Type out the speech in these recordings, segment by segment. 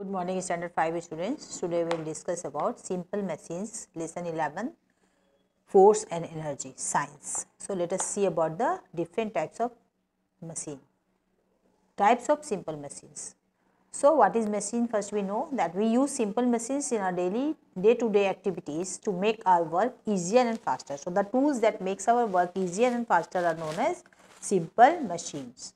Good morning standard 5 students. Today we will discuss about simple machines lesson 11 force and energy science. So let us see about the different types of machine. Types of simple machines. So what is machine first we know that we use simple machines in our daily day to day activities to make our work easier and faster. So the tools that makes our work easier and faster are known as simple machines.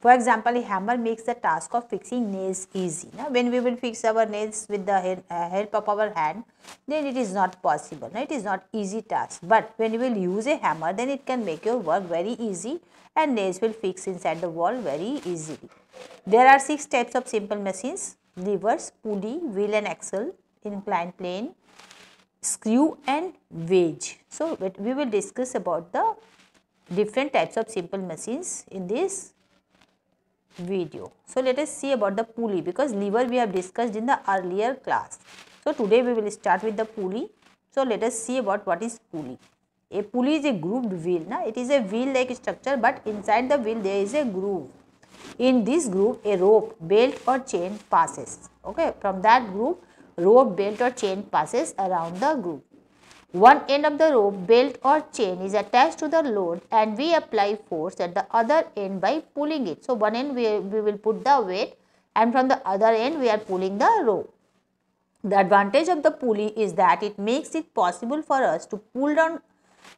For example, a hammer makes the task of fixing nails easy. Now, when we will fix our nails with the uh, help of our hand, then it is not possible. Now, it is not easy task. But when you will use a hammer, then it can make your work very easy and nails will fix inside the wall very easily. There are six types of simple machines, levers, pulley, wheel and axle, inclined plane, screw and wedge. So, we will discuss about the different types of simple machines in this video. So let us see about the pulley because lever we have discussed in the earlier class. So today we will start with the pulley. So let us see about what is pulley. A pulley is a grooved wheel. Na? It is a wheel like structure but inside the wheel there is a groove. In this groove a rope, belt or chain passes. Okay, from that groove rope, belt or chain passes around the groove. One end of the rope, belt or chain is attached to the load and we apply force at the other end by pulling it. So, one end we, we will put the weight and from the other end we are pulling the rope. The advantage of the pulley is that it makes it possible for us to pull down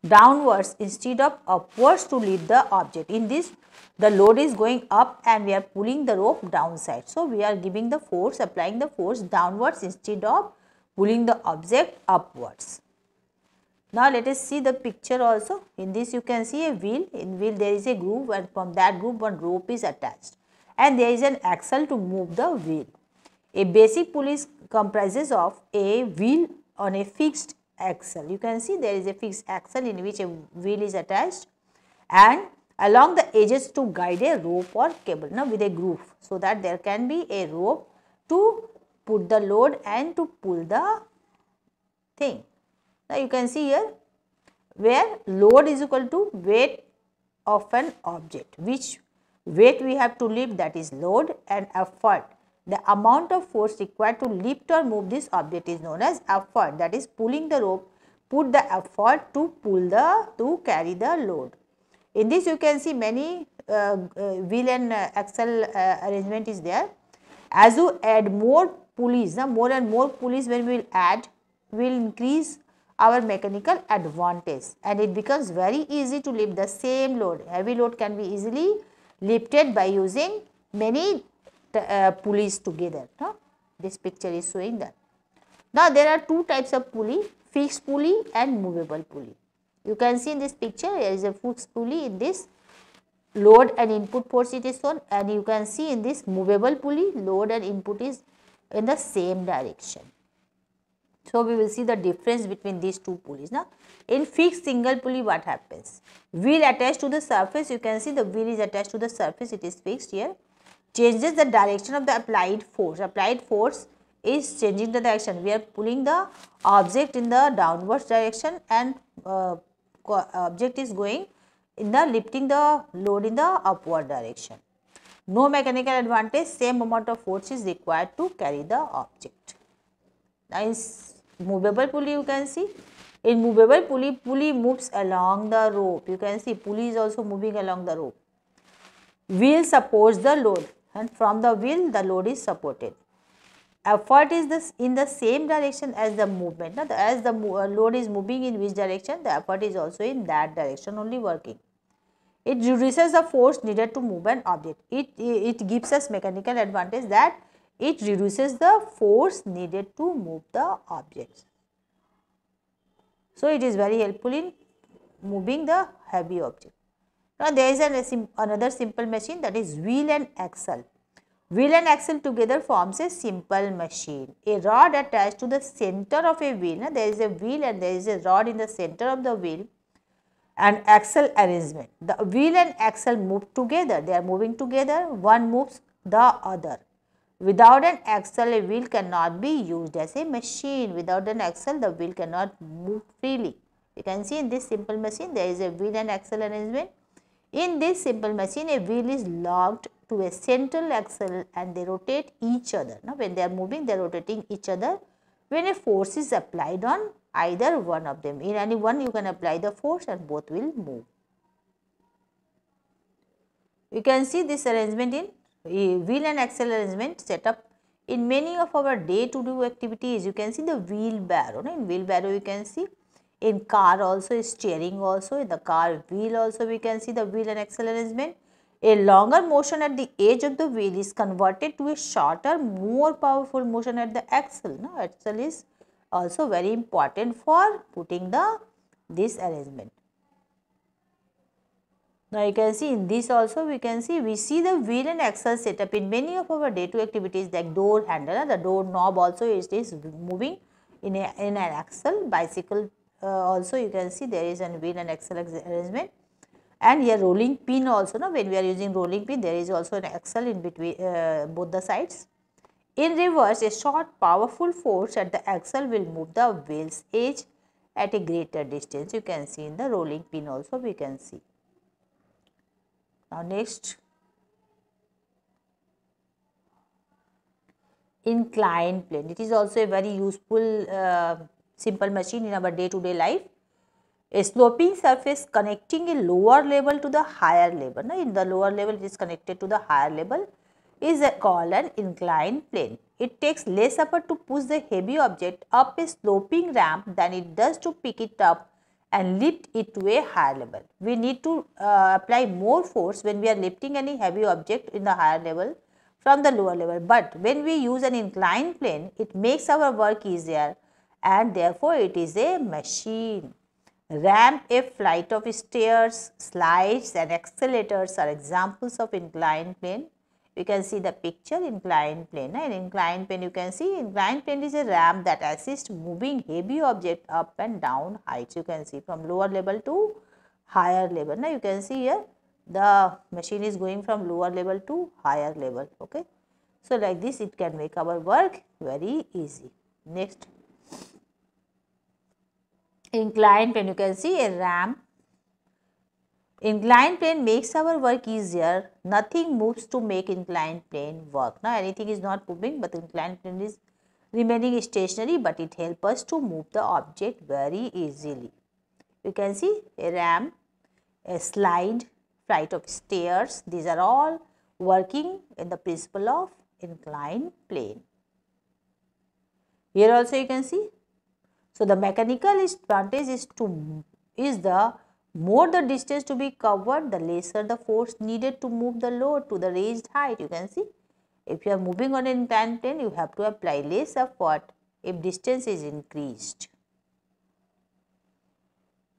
downwards instead of upwards to lift the object. In this, the load is going up and we are pulling the rope downside. So, we are giving the force, applying the force downwards instead of pulling the object upwards. Now let us see the picture also. In this you can see a wheel. In wheel there is a groove and from that groove one rope is attached and there is an axle to move the wheel. A basic pulley comprises of a wheel on a fixed axle. You can see there is a fixed axle in which a wheel is attached and along the edges to guide a rope or cable now with a groove so that there can be a rope to put the load and to pull the thing. Now you can see here where load is equal to weight of an object which weight we have to lift that is load and effort. The amount of force required to lift or move this object is known as effort that is pulling the rope put the effort to pull the to carry the load. In this you can see many uh, uh, wheel and uh, axle uh, arrangement is there. As you add more pulleys, the more and more pulleys when we will add will increase our mechanical advantage and it becomes very easy to lift the same load. Heavy load can be easily lifted by using many uh, pulleys together. This picture is showing that. Now there are two types of pulley, fixed pulley and movable pulley. You can see in this picture there is a fixed pulley in this load and input force it is shown and you can see in this movable pulley load and input is in the same direction. So we will see the difference between these two pulleys. Now, in fixed single pulley, what happens? Wheel attached to the surface. You can see the wheel is attached to the surface. It is fixed here. Changes the direction of the applied force. Applied force is changing the direction. We are pulling the object in the downwards direction and uh, object is going in the lifting the load in the upward direction. No mechanical advantage. Same amount of force is required to carry the object. Now, in movable pulley you can see in movable pulley pulley moves along the rope you can see pulley is also moving along the rope wheel supports the load and from the wheel the load is supported effort is this in the same direction as the movement now as the uh, load is moving in which direction the effort is also in that direction only working it reduces the force needed to move an object it it gives us mechanical advantage that it reduces the force needed to move the objects. So, it is very helpful in moving the heavy object. Now, there is an, sim another simple machine that is wheel and axle. Wheel and axle together forms a simple machine. A rod attached to the center of a wheel. Now, there is a wheel and there is a rod in the center of the wheel and axle arrangement. The wheel and axle move together. They are moving together. One moves the other. Without an axle, a wheel cannot be used as a machine. Without an axle, the wheel cannot move freely. You can see in this simple machine, there is a wheel and axle arrangement. In this simple machine, a wheel is locked to a central axle and they rotate each other. Now, when they are moving, they are rotating each other when a force is applied on either one of them. In any one, you can apply the force and both will move. You can see this arrangement in wheel and axle arrangement setup in many of our day to do activities you can see the wheelbarrow right? in wheelbarrow you can see in car also steering also in the car wheel also we can see the wheel and axle arrangement a longer motion at the edge of the wheel is converted to a shorter more powerful motion at the axle no axle is also very important for putting the this arrangement now you can see in this also we can see we see the wheel and axle setup in many of our day to activities like door handle, the door knob also is moving in, a, in an axle, bicycle uh, also you can see there is a wheel and axle arrangement and here rolling pin also now when we are using rolling pin there is also an axle in between uh, both the sides. In reverse a short powerful force at the axle will move the wheel's edge at a greater distance you can see in the rolling pin also we can see. Now next, inclined plane. It is also a very useful uh, simple machine in our day-to-day -day life. A sloping surface connecting a lower level to the higher level. Now, in the lower level it is connected to the higher level is called an inclined plane. It takes less effort to push the heavy object up a sloping ramp than it does to pick it up and lift it to a higher level. We need to uh, apply more force when we are lifting any heavy object in the higher level from the lower level. But when we use an inclined plane, it makes our work easier and therefore it is a machine. Ramp, a flight of stairs, slides and accelerators are examples of inclined plane you can see the picture inclined plane. and Inclined plane you can see inclined plane is a ramp that assists moving heavy object up and down heights. You can see from lower level to higher level. Now you can see here the machine is going from lower level to higher level. Okay. So like this it can make our work very easy. Next inclined plane you can see a ramp Inclined plane makes our work easier. Nothing moves to make inclined plane work. Now anything is not moving but inclined plane is remaining stationary but it helps us to move the object very easily. You can see a ramp, a slide, flight of stairs. These are all working in the principle of inclined plane. Here also you can see. So, the mechanical advantage is to is the more the distance to be covered, the lesser the force needed to move the load to the raised height. You can see if you are moving on an inclined plane, you have to apply less effort if distance is increased.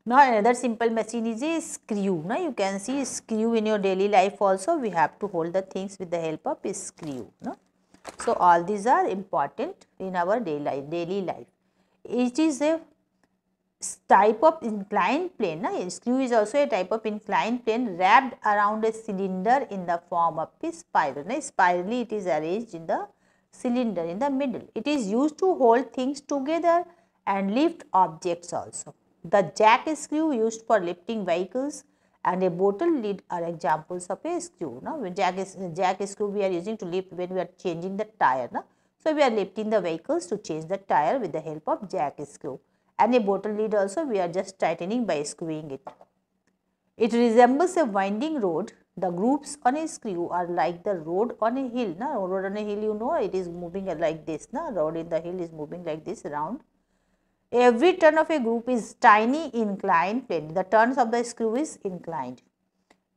Now, another simple machine is a screw. Now, you can see screw in your daily life also. We have to hold the things with the help of screw. No? So, all these are important in our daily life. It is a type of inclined plane. Na? Screw is also a type of inclined plane wrapped around a cylinder in the form of a spiral. Na? Spirally it is arranged in the cylinder in the middle. It is used to hold things together and lift objects also. The jack screw used for lifting vehicles and a bottle lid are examples of a screw. Now, When jack, is, jack screw we are using to lift when we are changing the tire. na. So, we are lifting the vehicles to change the tire with the help of jack screw and a bottle lid also we are just tightening by screwing it. It resembles a winding road. The grooves on a screw are like the road on a hill. Na? Road on a hill you know it is moving like this. Na? Road in the hill is moving like this round. Every turn of a group is tiny inclined plane. The turns of the screw is inclined.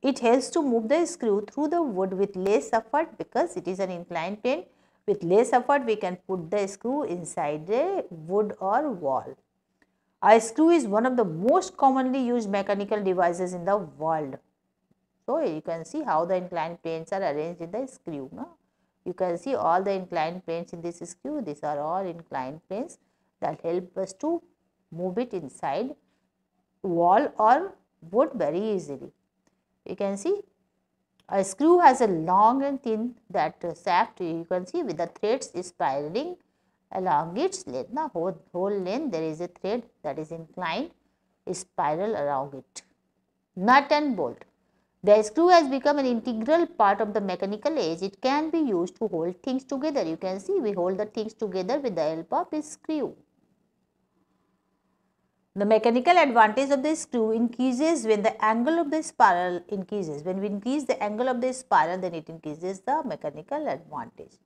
It helps to move the screw through the wood with less effort because it is an inclined plane. With less effort we can put the screw inside a wood or wall. A screw is one of the most commonly used mechanical devices in the world. So, you can see how the inclined planes are arranged in the screw. No? You can see all the inclined planes in this screw. These are all inclined planes that help us to move it inside wall or wood very easily. You can see a screw has a long and thin that uh, shaft you can see with the threads spiraling along its length. Now, whole, whole length there is a thread that is inclined spiral around it. Nut and bolt. The screw has become an integral part of the mechanical age. It can be used to hold things together. You can see we hold the things together with the help of a screw. The mechanical advantage of the screw increases when the angle of the spiral increases. When we increase the angle of the spiral then it increases the mechanical advantage.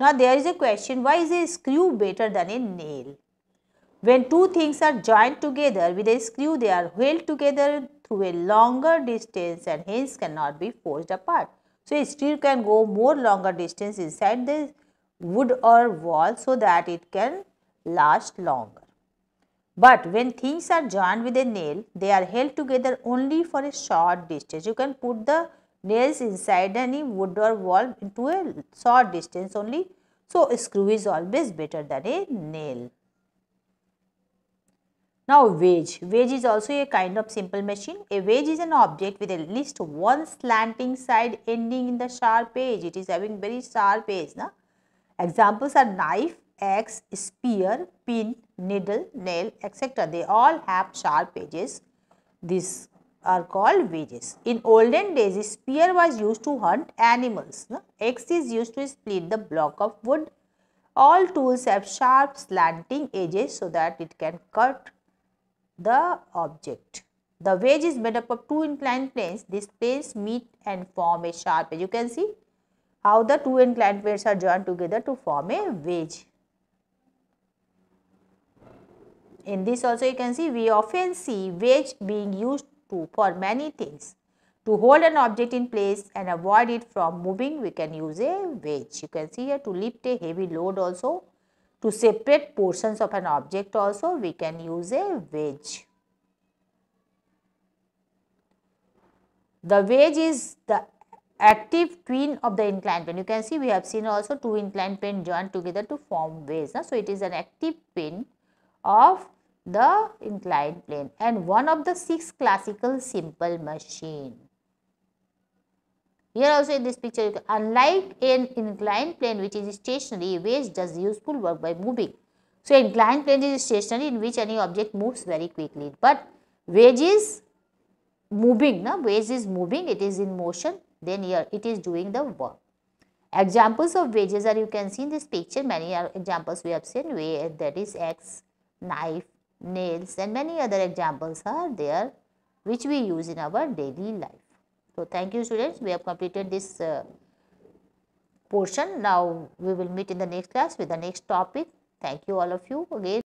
Now there is a question why is a screw better than a nail? When two things are joined together with a screw they are held together through a longer distance and hence cannot be forced apart. So a steel can go more longer distance inside the wood or wall so that it can last longer. But when things are joined with a nail, they are held together only for a short distance. You can put the nails inside any wood or wall into a short distance only. So, a screw is always better than a nail. Now, wedge. Wedge is also a kind of simple machine. A wedge is an object with at least one slanting side ending in the sharp edge. It is having very sharp edge. Na? Examples are knife, axe, spear, pin, needle, nail, etc. They all have sharp edges. This are called wedges. In olden days, a spear was used to hunt animals. No? Axe is used to split the block of wood. All tools have sharp slanting edges so that it can cut the object. The wedge is made up of two inclined planes. These planes meet and form a sharp edge. You can see how the two inclined planes are joined together to form a wedge. In this also you can see we often see wedge being used to for many things. To hold an object in place and avoid it from moving, we can use a wedge. You can see here to lift a heavy load also. To separate portions of an object also, we can use a wedge. The wedge is the active twin of the inclined plane. You can see we have seen also two inclined plane joined together to form wedge. So, it is an active pin of the inclined plane and one of the six classical simple machine. Here also in this picture, unlike an inclined plane which is stationary, wedge does useful work by moving. So, inclined plane is stationary in which any object moves very quickly. But wage is moving, na? wage is moving, it is in motion, then here it is doing the work. Examples of wages are you can see in this picture, many are examples we have seen, wage, that is axe, knife, nails and many other examples are there which we use in our daily life. So, thank you students. We have completed this uh, portion. Now, we will meet in the next class with the next topic. Thank you all of you again.